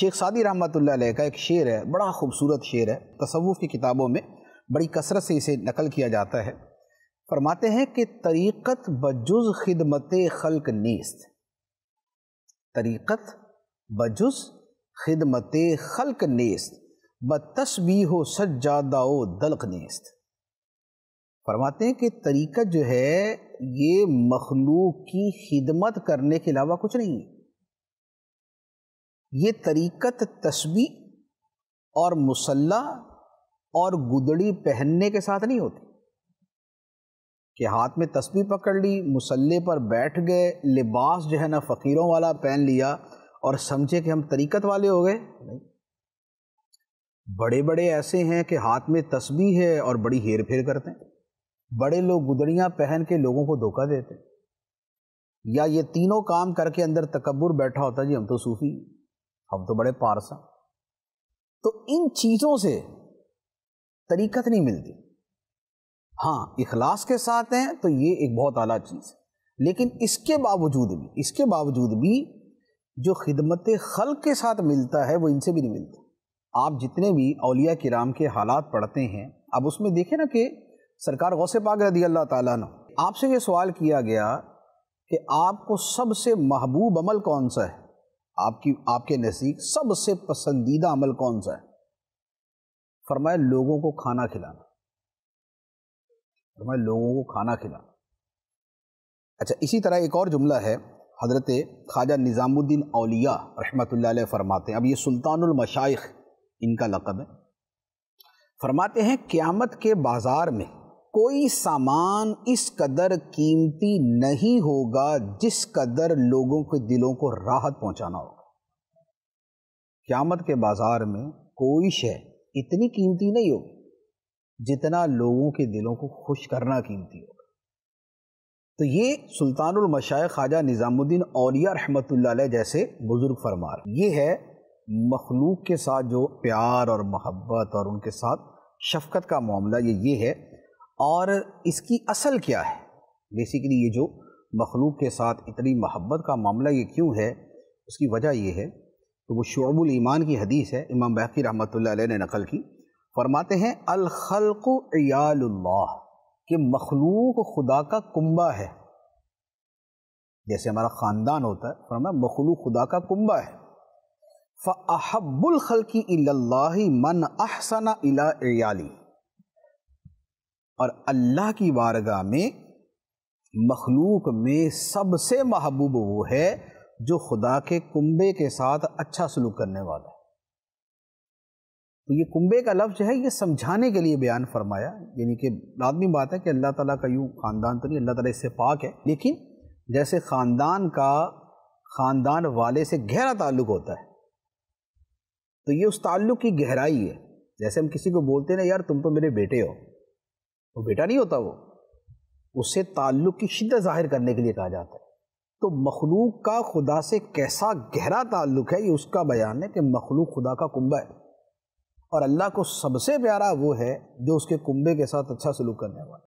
शेख सादी रहमत का एक शेर है बड़ा खूबसूरत शेर है तसवुफ़ की किताबों में बड़ी कसरत से इसे नकल किया जाता है फरमाते हैं कि तरीक़त बजुज़ खिदमत खल्क नेस्त तरीक़त बजुज़ खिदमत खल्क नेस्त ब तस्बी हो सज्जादाओ दलक नेस्त फरमाते हैं कि तरीक़त जो है ये मखलूक की खिदमत करने के अलावा कुछ नहीं है ये तरीक़त तस्बी और मुसल्ला और गुदड़ी पहनने के साथ नहीं होती कि हाथ में तस्बी पकड़ ली मुसल्ले पर बैठ गए लिबास जो है ना फ़कीरों वाला पहन लिया और समझे कि हम तरीक़त वाले हो गए नहीं बड़े बड़े ऐसे हैं कि हाथ में तस्बी है और बड़ी हेर फेर करते हैं बड़े लोग गुदड़ियाँ पहन के लोगों को धोखा देते हैं या ये तीनों काम करके अंदर तकबर बैठा होता जी हम तो सूफ़ी हैं हम तो बड़े पारसा तो इन चीजों से तरीकत नहीं मिलती हाँ इखलास के साथ हैं तो ये एक बहुत आला चीज़ है लेकिन इसके बावजूद भी इसके बावजूद भी जो खिदमत खल के साथ मिलता है वो इनसे भी नहीं मिलता आप जितने भी अलिया किराम के हालात पढ़ते हैं अब उसमें देखें ना कि सरकार गौसे पाक रदी अल्लाह ताला ने आपसे ये सवाल किया गया कि आपको सबसे महबूब अमल कौन सा है आपकी आपके नज़दीक सबसे पसंदीदा अमल कौन सा है फरमाए लोगों को खाना खिलाना फरमाए लोगों को खाना खिलाना अच्छा इसी तरह एक और जुमला है हज़रत ख्वाजा निज़ामुद्दीन अलिया रहमत फरमाते हैं अब ये सुल्तानमशाइ इनका लकब है फरमाते हैं क़्यामत के बाज़ार में कोई सामान इस कदर कीमती नहीं होगा जिस कदर लोगों के दिलों को राहत पहुंचाना होगा क्यामत के बाज़ार में कोई शय इतनी कीमती नहीं होगी जितना लोगों के दिलों को खुश करना कीमती होगा तो ये सुल्तानुल मशाय ख्वाजा निज़ामुद्दीन औलिया रहमत जैसे बुज़ुर्ग फरमार ये है मखलूक के साथ जो प्यार और मोहब्बत और उनके साथ शफकत का मामला ये ये है और इसकी असल क्या है बेसिकली ये जो मखलूक के साथ इतनी महब्बत का मामला ये क्यों है उसकी वजह ये है तो वो शुबुल ईमान की हदीस है इमाम बहकी रहमत ने नकल की फरमाते हैं अलखलक याल्लाह कि मखलूक खुदा का कुंबा है जैसे हमारा ख़ानदान होता है फरमा मखलूक खुदा का कुंबा है खल की मन अहसना इला और अल्लाह की बारगाह में मखलूक में सबसे महबूब वो है जो खुदा के कुंबे के साथ अच्छा सलूक करने वाला है तो ये कुंबे का लफ्ज़ है ये समझाने के लिए बयान फरमाया यानी कि आदमी बात है कि अल्लाह ताला का यूँ ख़ानदान तो नहीं अल्लाह ताला इससे पाक है लेकिन जैसे ख़ानदान का ख़ानदान वाले से गहरा ताल्लुक़ होता है तो ये उस ताल्लुक़ की गहराई है जैसे हम किसी को बोलते हैं ना यार तुम तो मेरे बेटे हो वो बेटा नहीं होता वो उसे ताल्लुक़ की शिद्दत ज़ाहिर करने के लिए कहा जाता है तो मखलूक का खुदा से कैसा गहरा ताल्लुक़ है ये उसका बयान है कि मखलूक खुदा का कुंबा है और अल्लाह को सबसे प्यारा वो है जो उसके कुंबे के साथ अच्छा सलूक करने वाला